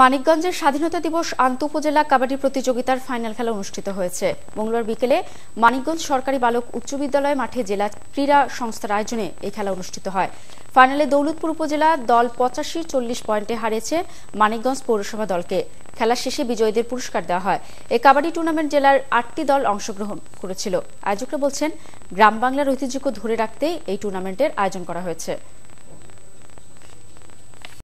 মানিকগঞ্জের স্বাধীনতা দিবস আন্ত উপজেলা কাবাডি প্রতিযোগিতার ফাইনাল খেলা অনুষ্ঠিত হয়েছে মঙ্গলবার বিকেলে মানিকগঞ্জ সরকারি বালক উচ্চ বিদ্যালয় মাঠে জেলা ক্রীড়া সংস্থার আয়োজনে এই খেলা অনুষ্ঠিত হয় ফাইনালে দৌলতপুর উপজেলা দল পঁচাশি চল্লিশ পয়েন্টে হারিয়েছে মানিকগঞ্জ পৌরসভা দলকে খেলা শেষে বিজয়ীদের পুরস্কার দেওয়া হয় এই কাবাডি টুর্নামেন্ট জেলার আটটি দল অংশগ্রহণ করেছিল আয়োজকরা বলছেন গ্রাম বাংলার ঐতিহ্যকে ধরে রাখতে এই টুর্নামেন্টের আয়োজন করা হয়েছে